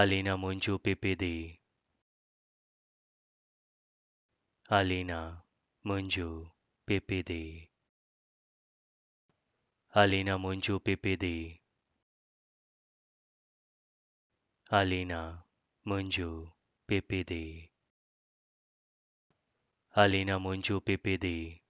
Alina Munju PPD Alina Munju PPD Alina Munju PPD Alina Munju PPD Alina Munju PPD